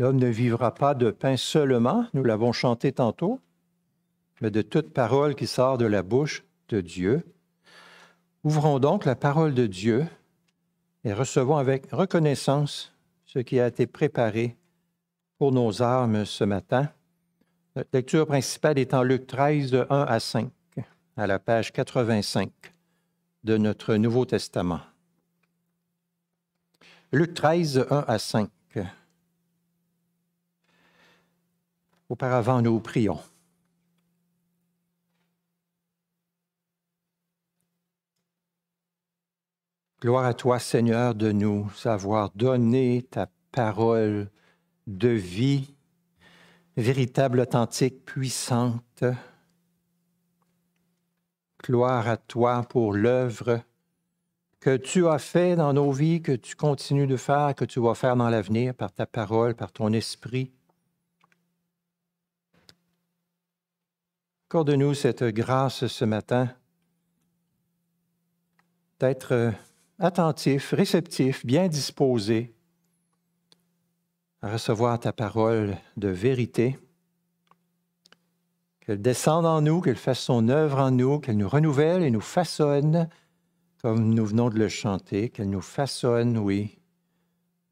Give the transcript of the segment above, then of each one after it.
L'homme ne vivra pas de pain seulement, nous l'avons chanté tantôt, mais de toute parole qui sort de la bouche de Dieu. Ouvrons donc la parole de Dieu et recevons avec reconnaissance ce qui a été préparé pour nos armes ce matin. Notre lecture principale est en Luc 13 de 1 à 5, à la page 85 de notre Nouveau Testament. Luc 13 1 à 5. Auparavant, nous prions. Gloire à toi, Seigneur, de nous avoir donné ta parole de vie, véritable, authentique, puissante. Gloire à toi pour l'œuvre que tu as fait dans nos vies, que tu continues de faire, que tu vas faire dans l'avenir par ta parole, par ton esprit. Accorde-nous cette grâce ce matin d'être euh, attentif, réceptif, bien disposé à recevoir ta parole de vérité. Qu'elle descende en nous, qu'elle fasse son œuvre en nous, qu'elle nous renouvelle et nous façonne, comme nous venons de le chanter, qu'elle nous façonne, oui,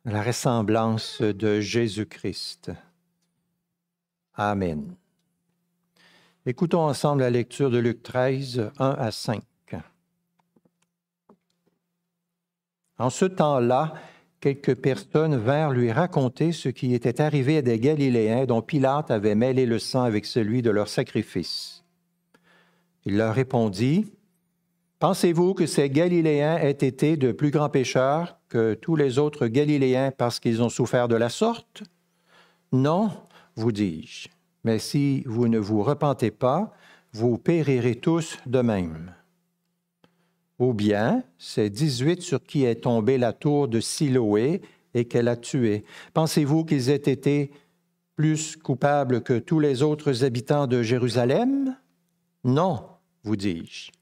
à la ressemblance de Jésus-Christ. Amen. Écoutons ensemble la lecture de Luc 13, 1 à 5. En ce temps-là, quelques personnes vinrent lui raconter ce qui était arrivé à des Galiléens dont Pilate avait mêlé le sang avec celui de leur sacrifice. Il leur répondit, Pensez-vous que ces Galiléens aient été de plus grands pécheurs que tous les autres Galiléens parce qu'ils ont souffert de la sorte? Non, vous dis-je mais si vous ne vous repentez pas, vous périrez tous de même. Ou bien, c'est 18 sur qui est tombée la tour de Siloé et qu'elle a tué. Pensez-vous qu'ils aient été plus coupables que tous les autres habitants de Jérusalem? Non, vous dis-je.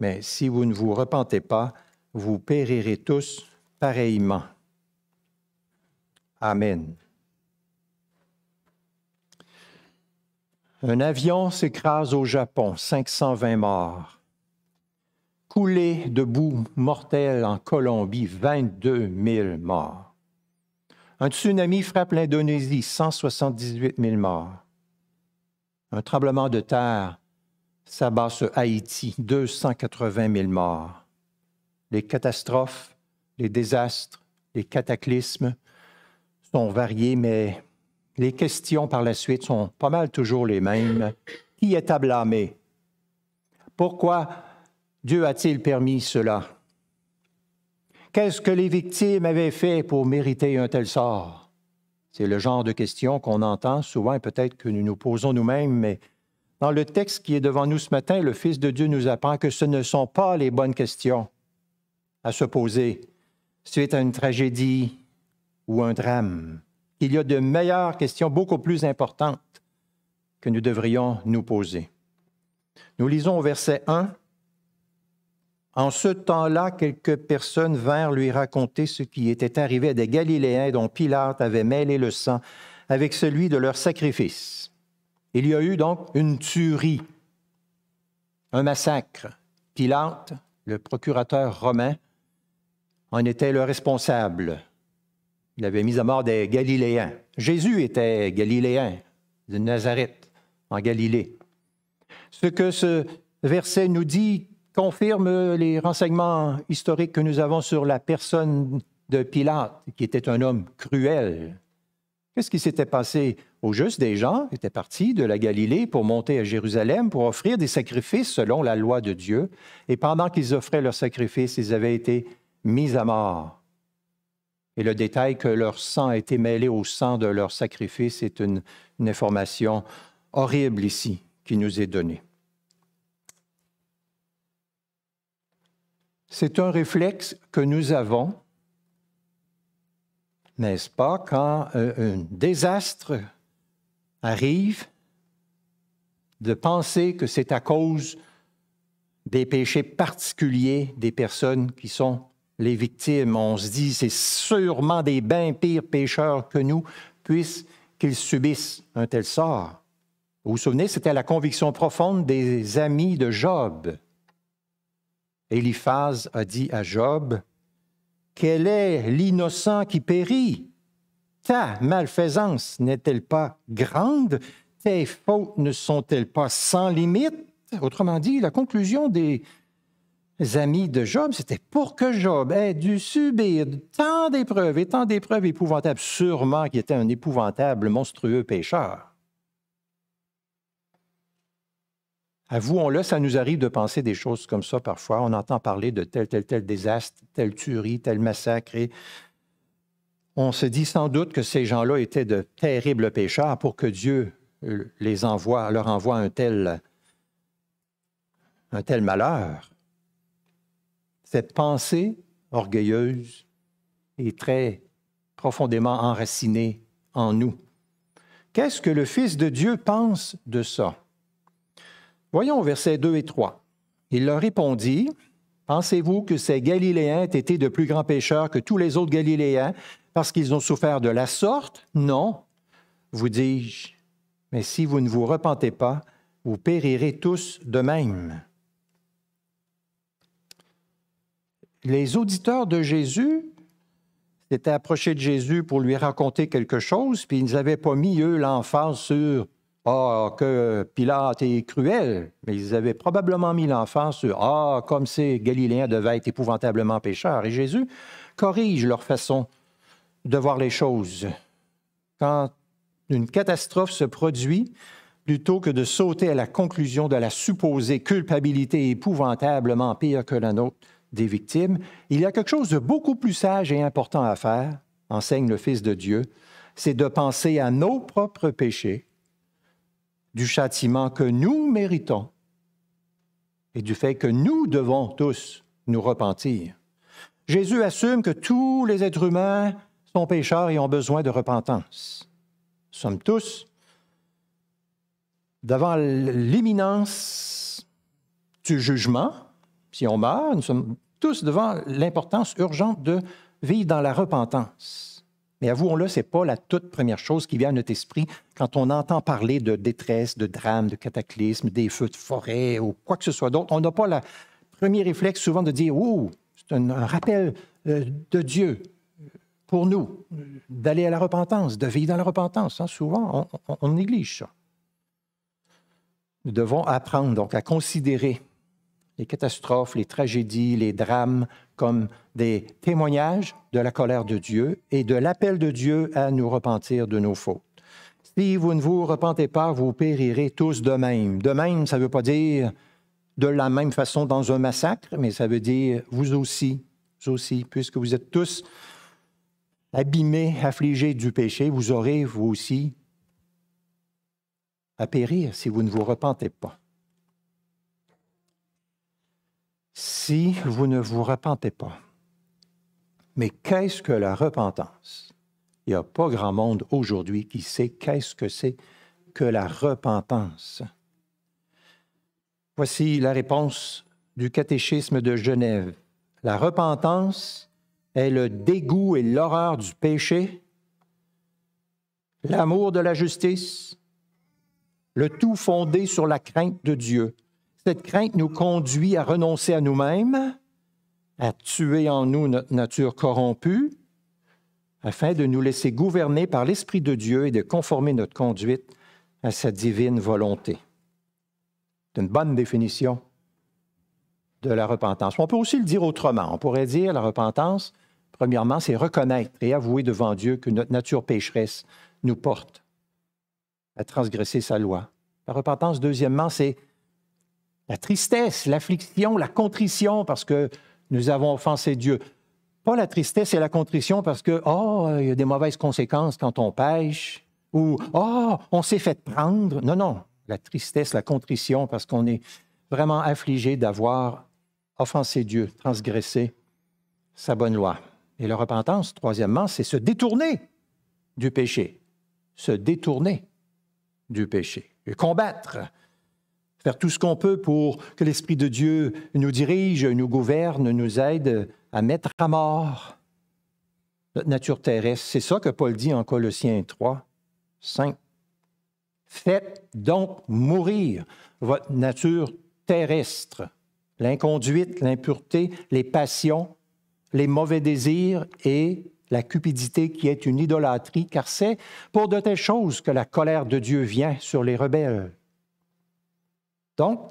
Mais si vous ne vous repentez pas, vous périrez tous pareillement. Amen. Un avion s'écrase au Japon, 520 morts. Coulée de boue mortelle en Colombie, 22 000 morts. Un tsunami frappe l'Indonésie, 178 000 morts. Un tremblement de terre s'abat sur Haïti, 280 000 morts. Les catastrophes, les désastres, les cataclysmes sont variés, mais les questions par la suite sont pas mal toujours les mêmes. Qui est à blâmer? Pourquoi Dieu a-t-il permis cela? Qu'est-ce que les victimes avaient fait pour mériter un tel sort? C'est le genre de questions qu'on entend souvent et peut-être que nous nous posons nous-mêmes, mais dans le texte qui est devant nous ce matin, le Fils de Dieu nous apprend que ce ne sont pas les bonnes questions à se poser suite à une tragédie ou un drame il y a de meilleures questions beaucoup plus importantes que nous devrions nous poser. Nous lisons au verset 1. En ce temps-là, quelques personnes vinrent lui raconter ce qui était arrivé à des Galiléens dont Pilate avait mêlé le sang avec celui de leur sacrifice. Il y a eu donc une tuerie, un massacre. Pilate, le procurateur romain, en était le responsable. Il avait mis à mort des Galiléens. Jésus était Galiléen, de Nazareth, en Galilée. Ce que ce verset nous dit confirme les renseignements historiques que nous avons sur la personne de Pilate, qui était un homme cruel. Qu'est-ce qui s'était passé au juste des gens étaient partis de la Galilée pour monter à Jérusalem pour offrir des sacrifices selon la loi de Dieu, et pendant qu'ils offraient leurs sacrifices, ils avaient été mis à mort. Et le détail que leur sang a été mêlé au sang de leur sacrifice est une, une information horrible ici qui nous est donnée. C'est un réflexe que nous avons, n'est-ce pas, quand euh, un désastre arrive, de penser que c'est à cause des péchés particuliers des personnes qui sont les victimes, on se dit, c'est sûrement des bien pires pécheurs que nous, qu'ils subissent un tel sort. Vous vous souvenez, c'était la conviction profonde des amis de Job. Eliphaz a dit à Job, Quel est l'innocent qui périt Ta malfaisance n'est-elle pas grande Tes fautes ne sont-elles pas sans limite Autrement dit, la conclusion des, amis de Job, c'était pour que Job ait dû subir tant d'épreuves et tant d'épreuves épouvantables, sûrement qu'il était un épouvantable, monstrueux pécheur. Avouons-le, ça nous arrive de penser des choses comme ça parfois. On entend parler de tel, tel, tel désastre, telle tuerie, tel massacre. Et on se dit sans doute que ces gens-là étaient de terribles pécheurs pour que Dieu les envoie, leur envoie un tel, un tel malheur. Cette pensée orgueilleuse est très profondément enracinée en nous. Qu'est-ce que le Fils de Dieu pense de ça? Voyons versets 2 et 3. Il leur répondit, Pensez-vous que ces Galiléens aient été de plus grands pécheurs que tous les autres Galiléens parce qu'ils ont souffert de la sorte? Non, vous dis-je, mais si vous ne vous repentez pas, vous périrez tous de même. les auditeurs de Jésus s'étaient approchés de Jésus pour lui raconter quelque chose, puis ils n'avaient pas mis, eux, l'enfant sur Ah, oh, que Pilate est cruel, mais ils avaient probablement mis l'enfant sur Ah, comme ces Galiléens devaient être épouvantablement pécheurs. Et Jésus corrige leur façon de voir les choses. Quand une catastrophe se produit, plutôt que de sauter à la conclusion de la supposée culpabilité épouvantablement pire que la nôtre, des victimes, il y a quelque chose de beaucoup plus sage et important à faire, enseigne le Fils de Dieu, c'est de penser à nos propres péchés, du châtiment que nous méritons et du fait que nous devons tous nous repentir. Jésus assume que tous les êtres humains sont pécheurs et ont besoin de repentance. Nous sommes tous devant l'imminence du jugement si on meurt, nous sommes tous devant l'importance urgente de vivre dans la repentance. Mais avouons-le, ce n'est pas la toute première chose qui vient à notre esprit quand on entend parler de détresse, de drame, de cataclysme, des feux de forêt ou quoi que ce soit d'autre. On n'a pas le premier réflexe souvent de dire Oh, c'est un, rappel euh, de Dieu pour nous d'aller à la repentance, de vivre dans la repentance. Hein. Souvent, on, on néglige ça. Nous devons apprendre donc à considérer les catastrophes, les tragédies, les drames comme des témoignages de la colère de Dieu et de l'appel de Dieu à nous repentir de nos fautes. Si vous ne vous repentez pas, vous périrez tous de même. De même, ça ne veut pas dire de la même façon dans un massacre, mais ça veut dire vous aussi, vous aussi, puisque vous êtes tous abîmés, affligés du péché, vous aurez vous aussi à périr si vous ne vous repentez pas. si vous ne vous repentez pas. Mais qu'est-ce que la repentance? Il n'y a pas grand monde aujourd'hui qui sait qu'est-ce que c'est que la repentance. Voici la réponse du catéchisme de Genève. La repentance est le dégoût et l'horreur du péché, l'amour de la justice, le tout fondé sur la crainte de Dieu, cette crainte nous conduit à renoncer à nous-mêmes, à tuer en nous notre nature corrompue, afin de nous laisser gouverner par l'Esprit de Dieu et de conformer notre conduite à sa divine volonté. C'est une bonne définition de la repentance. On peut aussi le dire autrement. On pourrait dire la repentance, premièrement, c'est reconnaître et avouer devant Dieu que notre nature pécheresse nous porte à transgresser sa loi. La repentance, deuxièmement, c'est la tristesse, l'affliction, la contrition parce que nous avons offensé Dieu. Pas la tristesse et la contrition parce que, oh, il y a des mauvaises conséquences quand on pêche ou, oh, on s'est fait prendre. Non, non, la tristesse, la contrition parce qu'on est vraiment affligé d'avoir offensé Dieu, transgressé sa bonne loi. Et la repentance, troisièmement, c'est se détourner du péché. Se détourner du péché et combattre faire tout ce qu'on peut pour que l'Esprit de Dieu nous dirige, nous gouverne, nous aide à mettre à mort notre nature terrestre. C'est ça que Paul dit en Colossiens 3, 5. Faites donc mourir votre nature terrestre, l'inconduite, l'impureté, les passions, les mauvais désirs et la cupidité qui est une idolâtrie, car c'est pour de telles choses que la colère de Dieu vient sur les rebelles. Donc,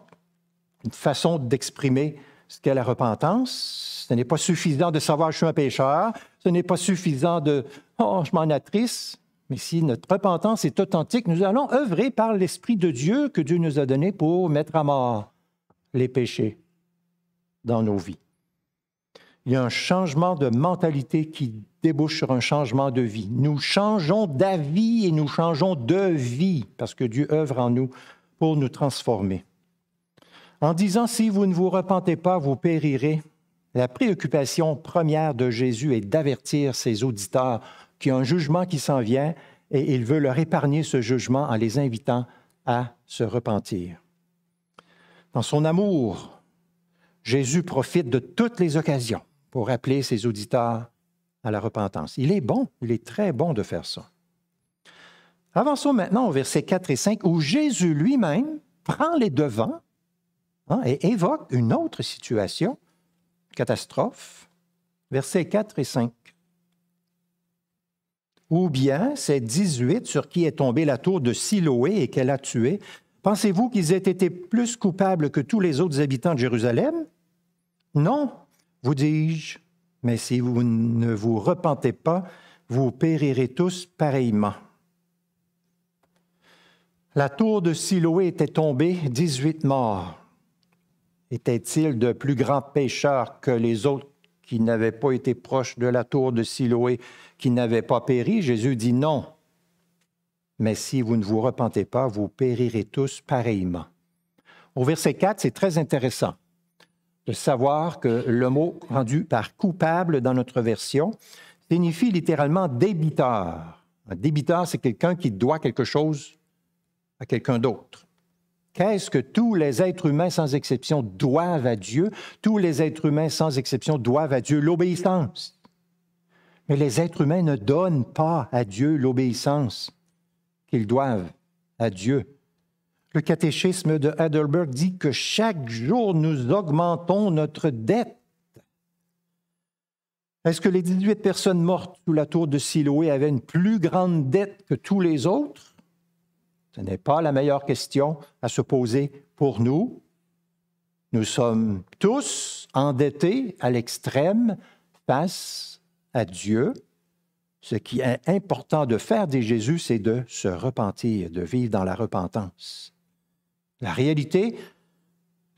une façon d'exprimer ce qu'est la repentance. Ce n'est pas suffisant de savoir je suis un pécheur. Ce n'est pas suffisant de oh, je m'en attriste. Mais si notre repentance est authentique, nous allons œuvrer par l'Esprit de Dieu que Dieu nous a donné pour mettre à mort les péchés dans nos vies. Il y a un changement de mentalité qui débouche sur un changement de vie. Nous changeons d'avis et nous changeons de vie parce que Dieu œuvre en nous pour nous transformer en disant Si vous ne vous repentez pas, vous périrez. La préoccupation première de Jésus est d'avertir ses auditeurs qu'il y a un jugement qui s'en vient et il veut leur épargner ce jugement en les invitant à se repentir. Dans son amour, Jésus profite de toutes les occasions pour appeler ses auditeurs à la repentance. Il est bon, il est très bon de faire ça. Avançons maintenant au verset 4 et 5 où Jésus lui-même prend les devants Hein, et évoque une autre situation, catastrophe, versets 4 et 5. Ou bien c'est 18 sur qui est tombée la tour de Siloé et qu'elle a tué. Pensez-vous qu'ils aient été plus coupables que tous les autres habitants de Jérusalem? Non, vous dis-je, mais si vous ne vous repentez pas, vous périrez tous pareillement. La tour de Siloé était tombée, 18 morts était-il de plus grands pécheurs que les autres qui n'avaient pas été proches de la tour de Siloé, qui n'avaient pas péri? Jésus dit non. Mais si vous ne vous repentez pas, vous périrez tous pareillement. Au verset 4, c'est très intéressant de savoir que le mot rendu par coupable dans notre version signifie littéralement débiteur. Un débiteur, c'est quelqu'un qui doit quelque chose à quelqu'un d'autre. Qu'est-ce que tous les êtres humains sans exception doivent à Dieu? Tous les êtres humains sans exception doivent à Dieu l'obéissance. Mais les êtres humains ne donnent pas à Dieu l'obéissance qu'ils doivent à Dieu. Le catéchisme de Heidelberg dit que chaque jour nous augmentons notre dette. Est-ce que les 18 personnes mortes sous la tour de Siloé avaient une plus grande dette que tous les autres? Ce n'est pas la meilleure question à se poser pour nous. Nous sommes tous endettés à l'extrême face à Dieu. Ce qui est important de faire des Jésus, c'est de se repentir, de vivre dans la repentance. La réalité, nous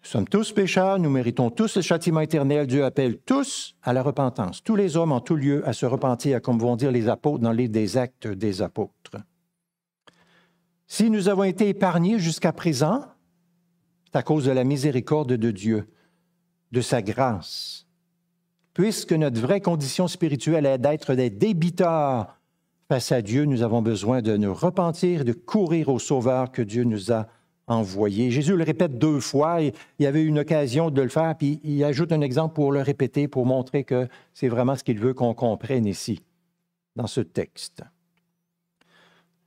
sommes tous pécheurs, nous méritons tous le châtiment éternel. Dieu appelle tous à la repentance, tous les hommes en tout lieu à se repentir, comme vont dire les apôtres dans les des actes des apôtres. Si nous avons été épargnés jusqu'à présent, c'est à cause de la miséricorde de Dieu, de sa grâce. Puisque notre vraie condition spirituelle est d'être des débiteurs face à Dieu, nous avons besoin de nous repentir, de courir au Sauveur que Dieu nous a envoyé. Jésus le répète deux fois, il y avait une occasion de le faire, puis il ajoute un exemple pour le répéter, pour montrer que c'est vraiment ce qu'il veut qu'on comprenne ici, dans ce texte.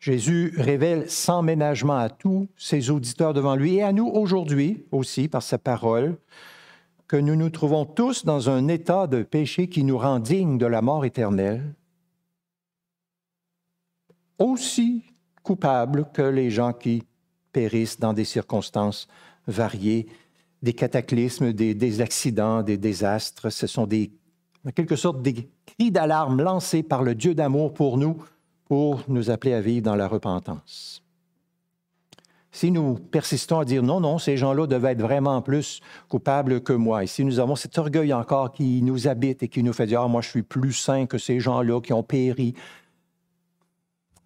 Jésus révèle sans ménagement à tous ses auditeurs devant lui et à nous aujourd'hui aussi par sa parole que nous nous trouvons tous dans un état de péché qui nous rend dignes de la mort éternelle, aussi coupables que les gens qui périssent dans des circonstances variées, des cataclysmes, des, accidents, des désastres. Ce sont des, en quelque sorte des cris d'alarme lancés par le Dieu d'amour pour nous pour nous appeler à vivre dans la repentance. Si nous persistons à dire non, non, ces gens-là devaient être vraiment plus coupables que moi, et si nous avons cet orgueil encore qui nous habite et qui nous fait dire, ah, moi je suis plus saint que ces gens-là qui ont péri,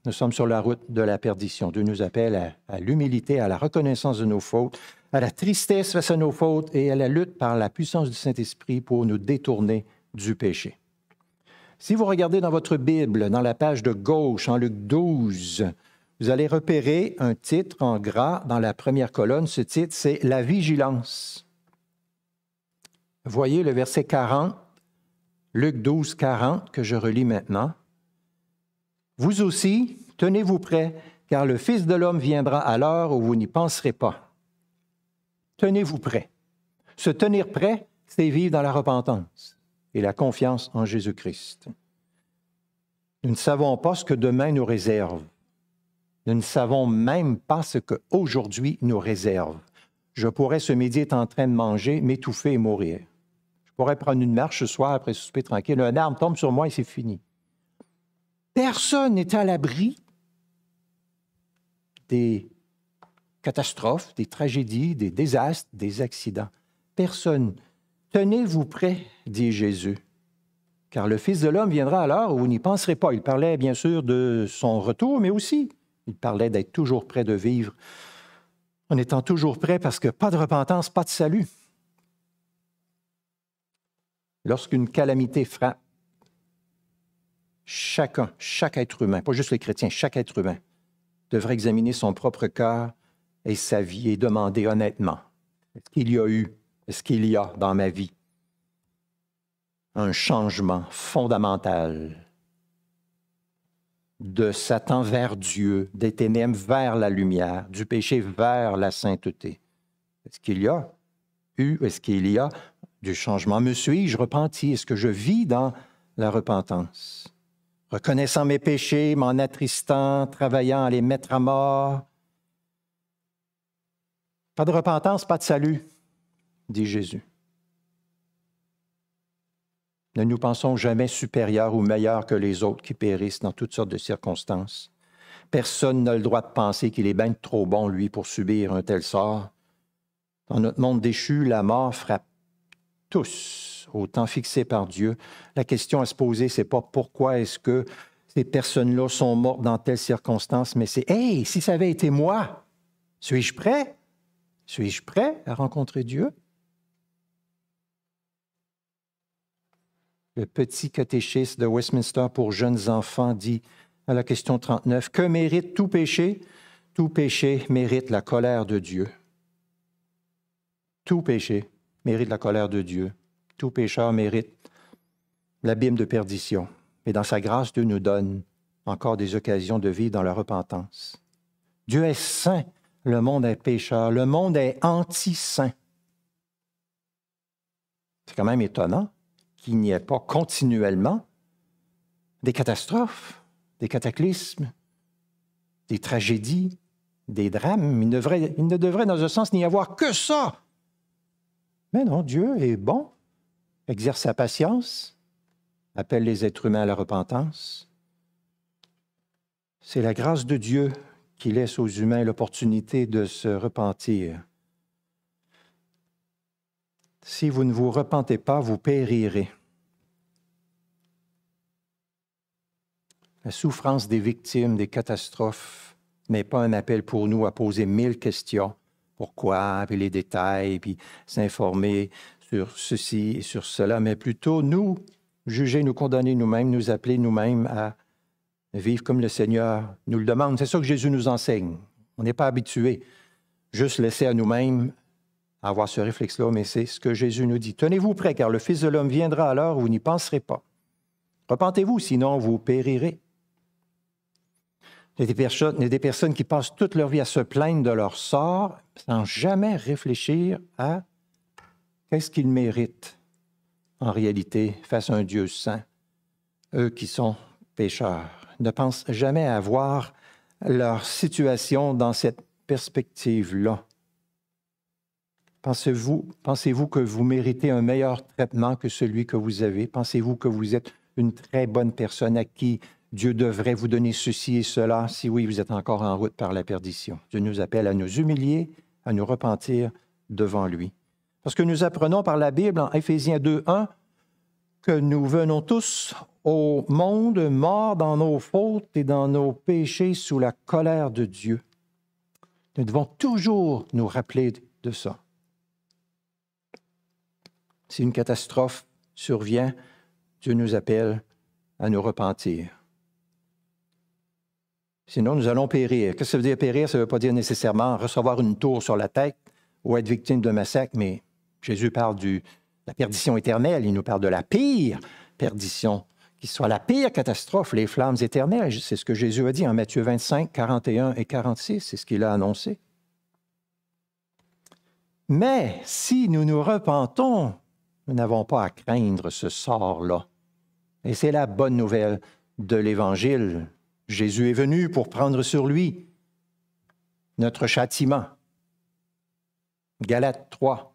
nous sommes sur la route de la perdition. Dieu nous appelle à, à l'humilité, à la reconnaissance de nos fautes, à la tristesse face à nos fautes et à la lutte par la puissance du Saint-Esprit pour nous détourner du péché. Si vous regardez dans votre Bible, dans la page de gauche, en Luc 12, vous allez repérer un titre en gras dans la première colonne. Ce titre, c'est La vigilance. Voyez le verset 40, Luc 12, 40, que je relis maintenant. Vous aussi, tenez-vous prêts, car le Fils de l'homme viendra à l'heure où vous n'y penserez pas. Tenez-vous prêts. Se tenir prêt, c'est vivre dans la repentance et la confiance en Jésus-Christ. Nous ne savons pas ce que demain nous réserve. Nous ne savons même pas ce que aujourd'hui nous réserve. Je pourrais ce midi être en train de manger, m'étouffer et mourir. Je pourrais prendre une marche ce soir après souper tranquille. Un arme tombe sur moi et c'est fini. Personne n'est à l'abri des catastrophes, des tragédies, des désastres, des accidents. Personne Tenez-vous prêts, dit Jésus, car le Fils de l'homme viendra alors où vous n'y penserez pas. Il parlait bien sûr de son retour, mais aussi il parlait d'être toujours prêt de vivre, en étant toujours prêt parce que pas de repentance, pas de salut. Lorsqu'une calamité frappe, chacun, chaque être humain, pas juste les chrétiens, chaque être humain devrait examiner son propre cœur et sa vie et demander honnêtement, est-ce qu'il y a eu est-ce qu'il y a dans ma vie un changement fondamental de Satan vers Dieu, des vers la lumière, du péché vers la sainteté? Est-ce qu'il y a eu, est-ce qu'il y a du changement? Me suis-je repenti? Est-ce que je vis dans la repentance? Reconnaissant mes péchés, m'en attristant, travaillant à les mettre à mort. Pas de repentance, pas de salut dit Jésus. Ne nous pensons jamais supérieurs ou meilleurs que les autres qui périssent dans toutes sortes de circonstances. Personne n'a le droit de penser qu'il est bien trop bon, lui, pour subir un tel sort. Dans notre monde déchu, la mort frappe tous au temps fixé par Dieu. La question à se poser, c'est pas pourquoi est-ce que ces personnes-là sont mortes dans telles circonstances, mais c'est Hey, si ça avait été moi, suis-je prêt? Suis-je prêt à rencontrer Dieu? le petit catéchiste de Westminster pour jeunes enfants dit à la question 39, Que mérite tout péché Tout péché mérite la colère de Dieu. Tout péché mérite la colère de Dieu. Tout pécheur mérite l'abîme de perdition. Mais dans sa grâce, Dieu nous donne encore des occasions de vivre dans la repentance. Dieu est saint, le monde est pécheur, le monde est anti-saint. C'est quand même étonnant qu'il n'y ait pas continuellement des catastrophes, des cataclysmes, des tragédies, des drames. Il ne, devrait, dans un sens, n'y avoir que ça. Mais non, Dieu est bon, exerce sa patience, appelle les êtres humains à la repentance. C'est la grâce de Dieu qui laisse aux humains l'opportunité de se repentir. Si vous ne vous repentez pas, vous périrez. La souffrance des victimes des catastrophes n'est pas un appel pour nous à poser mille questions. Pourquoi, puis les détails, puis s'informer sur ceci et sur cela, mais plutôt nous juger, nous condamner nous-mêmes, nous appeler nous-mêmes à vivre comme le Seigneur nous le demande. C'est ça que Jésus nous enseigne. On n'est pas habitué. Juste laisser à nous-mêmes avoir ce réflexe-là, mais c'est ce que Jésus nous dit. Tenez-vous prêt, car le Fils de l'homme viendra alors, où vous n'y penserez pas. Repentez-vous, sinon vous périrez. Il y a des, personnes qui passent toute leur vie à se plaindre de leur sort sans jamais réfléchir à qu'est-ce qu'ils méritent en réalité face à un Dieu saint. Eux qui sont pécheurs ne pensent jamais à voir leur situation dans cette perspective-là. Pensez-vous pensez que vous méritez un meilleur traitement que celui que vous avez? Pensez-vous que vous êtes une très bonne personne à qui Dieu devrait vous donner ceci et cela si oui, vous êtes encore en route par la perdition. Dieu nous appelle à nous humilier, à nous repentir devant lui. Parce que nous apprenons par la Bible en Éphésiens 2.1 que nous venons tous au monde mort dans nos fautes et dans nos péchés sous la colère de Dieu. Nous devons toujours nous rappeler de ça. Si une catastrophe survient, Dieu nous appelle à nous repentir. Sinon, nous allons périr. Qu'est-ce que ça veut dire périr? Ça ne veut pas dire nécessairement recevoir une tour sur la tête ou être victime d'un massacre, mais Jésus parle de la perdition éternelle. Il nous parle de la pire perdition, qui soit la pire catastrophe, les flammes éternelles. C'est ce que Jésus a dit en Matthieu 25, 41 et 46. C'est ce qu'il a annoncé. Mais si nous nous repentons, nous n'avons pas à craindre ce sort-là. Et c'est la bonne nouvelle de l'Évangile. Jésus est venu pour prendre sur lui notre châtiment. Galates 3,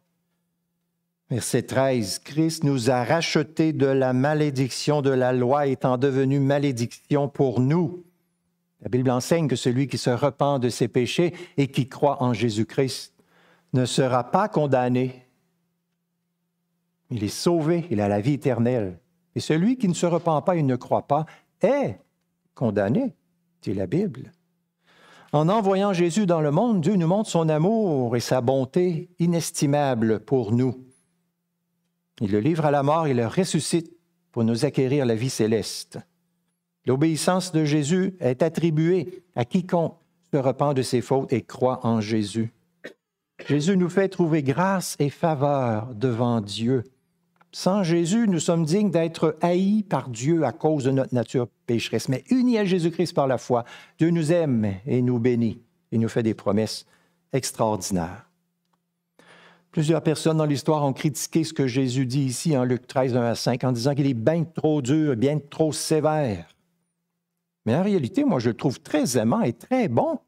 verset 13. Christ nous a rachetés de la malédiction de la loi étant devenu malédiction pour nous. La Bible enseigne que celui qui se repent de ses péchés et qui croit en Jésus-Christ ne sera pas condamné. Il est sauvé, il a la vie éternelle. Et celui qui ne se repent pas et ne croit pas est condamné, dit la Bible. En envoyant Jésus dans le monde, Dieu nous montre son amour et sa bonté inestimables pour nous. Il le livre à la mort et le ressuscite pour nous acquérir la vie céleste. L'obéissance de Jésus est attribuée à quiconque se repent de ses fautes et croit en Jésus. Jésus nous fait trouver grâce et faveur devant Dieu sans Jésus, nous sommes dignes d'être haïs par Dieu à cause de notre nature pécheresse. Mais unis à Jésus-Christ par la foi, Dieu nous aime et nous bénit et nous fait des promesses extraordinaires. Plusieurs personnes dans l'histoire ont critiqué ce que Jésus dit ici en Luc 13, 1 à 5, en disant qu'il est bien trop dur, bien trop sévère. Mais en réalité, moi, je le trouve très aimant et très bon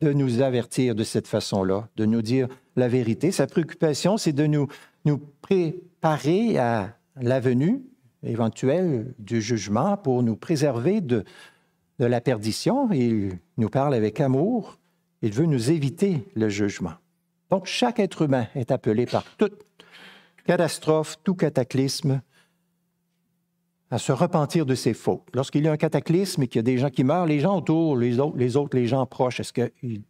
de nous avertir de cette façon-là, de nous dire la vérité. Sa préoccupation, c'est de nous, nous pré paré à l'avenue éventuelle du jugement pour nous préserver de, de la perdition. Il nous parle avec amour. Il veut nous éviter le jugement. Donc chaque être humain est appelé par toute catastrophe, tout cataclysme, à se repentir de ses fautes. Lorsqu'il y a un cataclysme et qu'il y a des gens qui meurent, les gens autour, les autres, les, autres, les gens proches, est-ce qu'ils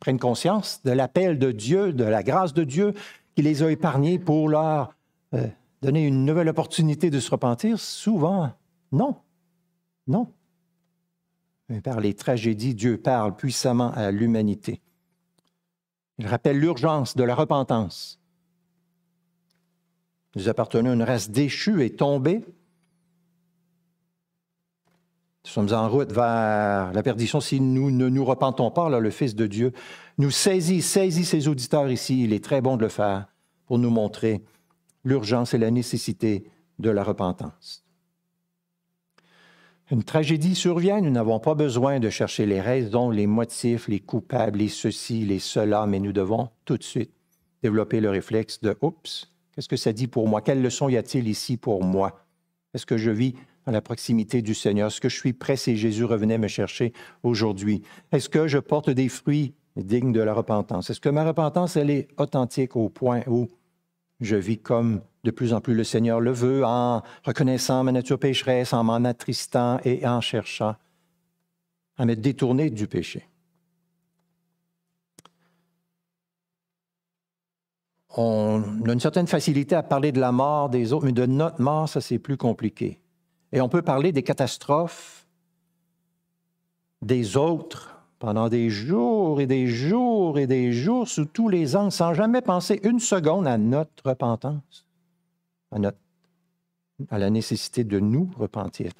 prennent conscience de l'appel de Dieu, de la grâce de Dieu qui les a épargnés pour leur euh, donner une nouvelle opportunité de se repentir, souvent, non. Non. Mais par les tragédies, Dieu parle puissamment à l'humanité. Il rappelle l'urgence de la repentance. Nous appartenons à une race déchue et tombée. Nous sommes en route vers la perdition si nous ne nous repentons pas, là, le Fils de Dieu nous saisit, saisit ses auditeurs ici. Il est très bon de le faire pour nous montrer l'urgence et la nécessité de la repentance. Une tragédie survient, nous n'avons pas besoin de chercher les raisons, les motifs, les coupables, les ceci, les cela, mais nous devons tout de suite développer le réflexe de Oups, qu'est-ce que ça dit pour moi Quelle leçon y a-t-il ici pour moi Est-ce que je vis à la proximité du Seigneur? Est-ce que je suis prêt si Jésus revenait me chercher aujourd'hui? Est-ce que je porte des fruits dignes de la repentance? Est-ce que ma repentance, elle est authentique au point où je vis comme de plus en plus le Seigneur le veut, en reconnaissant ma nature pécheresse, en m'en attristant et en cherchant à me détourner du péché. On a une certaine facilité à parler de la mort des autres, mais de notre mort, ça c'est plus compliqué. Et on peut parler des catastrophes des autres pendant des jours et des jours et des jours sous tous les angles, sans jamais penser une seconde à notre repentance, à, notre, à la nécessité de nous repentir.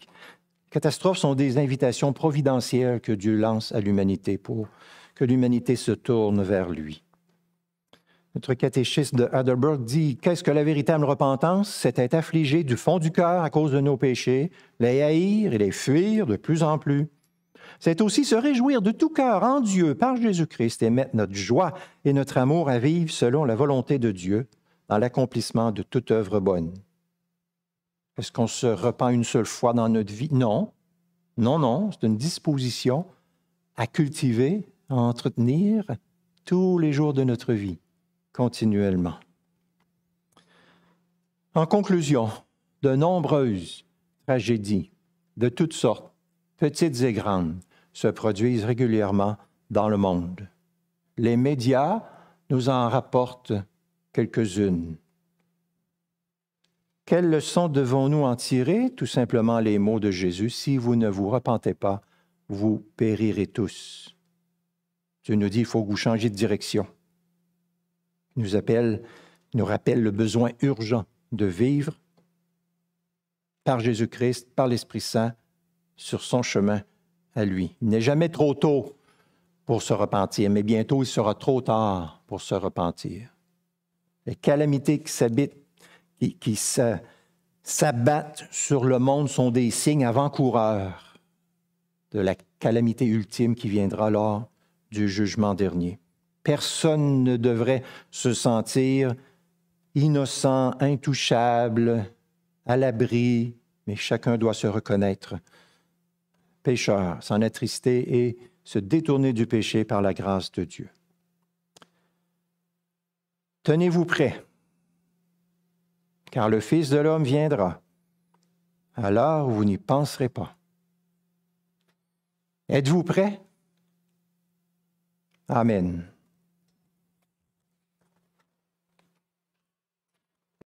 Catastrophes sont des invitations providentielles que Dieu lance à l'humanité pour que l'humanité se tourne vers lui. Notre catéchiste de Adelberg dit Qu'est-ce que la véritable repentance C'est être affligé du fond du cœur à cause de nos péchés, les haïr et les fuir de plus en plus. C'est aussi se réjouir de tout cœur en Dieu par Jésus-Christ et mettre notre joie et notre amour à vivre selon la volonté de Dieu dans l'accomplissement de toute œuvre bonne. Est-ce qu'on se repent une seule fois dans notre vie? Non. Non, non, c'est une disposition à cultiver, à entretenir tous les jours de notre vie, continuellement. En conclusion, de nombreuses tragédies de toutes sortes petites et grandes, se produisent régulièrement dans le monde. Les médias nous en rapportent quelques-unes. Quelles leçons devons-nous en tirer Tout simplement les mots de Jésus, si vous ne vous repentez pas, vous périrez tous. Dieu nous dit, il faut que vous changiez de direction. Il nous, appelle, nous rappelle le besoin urgent de vivre par Jésus-Christ, par l'Esprit Saint, sur son chemin à lui. Il n'est jamais trop tôt pour se repentir, mais bientôt il sera trop tard pour se repentir. Les calamités qui s'habitent, qui s'abattent sur le monde sont des signes avant-coureurs de la calamité ultime qui viendra lors du jugement dernier. Personne ne devrait se sentir innocent, intouchable, à l'abri, mais chacun doit se reconnaître pécheur, s'en attrister et se détourner du péché par la grâce de Dieu. Tenez-vous prêts, car le Fils de l'homme viendra alors vous n'y penserez pas. Êtes-vous prêts? Amen.